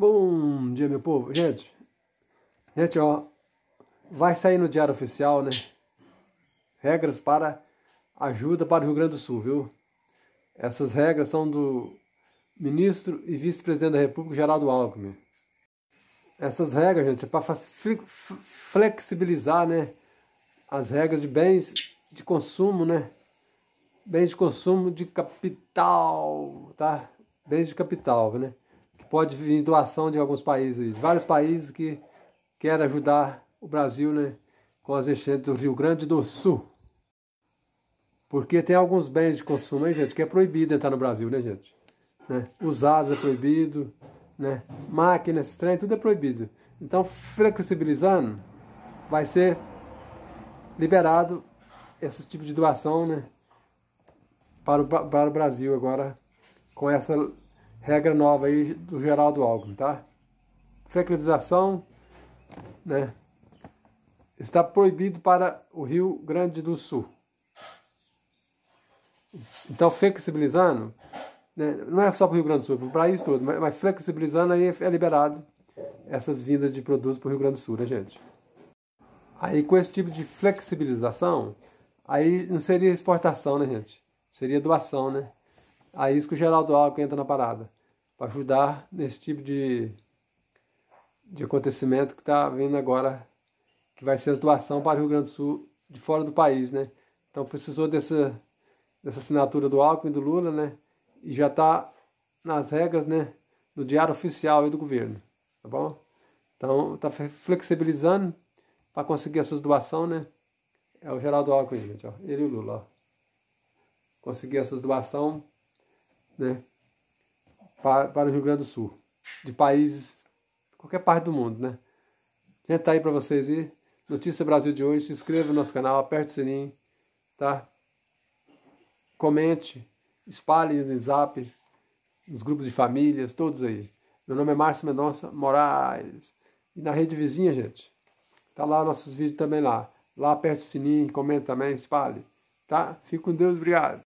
Bom dia, meu povo. Gente, gente, ó, vai sair no Diário Oficial, né? Regras para ajuda para o Rio Grande do Sul, viu? Essas regras são do ministro e vice-presidente da República, Geraldo Alckmin. Essas regras, gente, é para flexibilizar, né? As regras de bens de consumo, né? Bens de consumo de capital, tá? Bens de capital, né? pode vir doação de alguns países, de vários países que querem ajudar o Brasil né, com as enchentes do Rio Grande do Sul. Porque tem alguns bens de consumo, hein, gente, que é proibido entrar no Brasil, né, gente? Né? Usados é proibido, né? Máquinas, trem, tudo é proibido. Então, flexibilizando, vai ser liberado esse tipo de doação, né? Para o, para o Brasil agora, com essa regra nova aí do Geraldo Alckmin, tá? Flexibilização, né? Está proibido para o Rio Grande do Sul. Então, flexibilizando, né? não é só para o Rio Grande do Sul, é para o país todo, mas, mas flexibilizando aí é, é liberado essas vindas de produtos para o Rio Grande do Sul, né, gente? Aí, com esse tipo de flexibilização, aí não seria exportação, né, gente? Seria doação, né? Aí é isso que o Geraldo Alckmin entra na parada para ajudar nesse tipo de, de acontecimento que está vindo agora, que vai ser a doação para o Rio Grande do Sul de fora do país, né? Então precisou dessa, dessa assinatura do Alckmin e do Lula, né? E já está nas regras, né? No diário oficial do governo, tá bom? Então está flexibilizando para conseguir essas doações, né? É o Geraldo Alckmin, gente, ó. Ele e o Lula, ó. Conseguir essas doações, né? para, para o Rio Grande do Sul, de países, qualquer parte do mundo, né? Gente, tá aí para vocês aí. Notícia Brasil de hoje. Se inscreva no nosso canal, aperte o sininho, tá? Comente, espalhe no zap, nos grupos de famílias, todos aí. Meu nome é Márcio Mendonça Moraes. E na rede vizinha, gente, tá lá nossos vídeos também lá. Lá aperte o sininho, comenta também, espalhe. Tá? Fica com Deus, obrigado.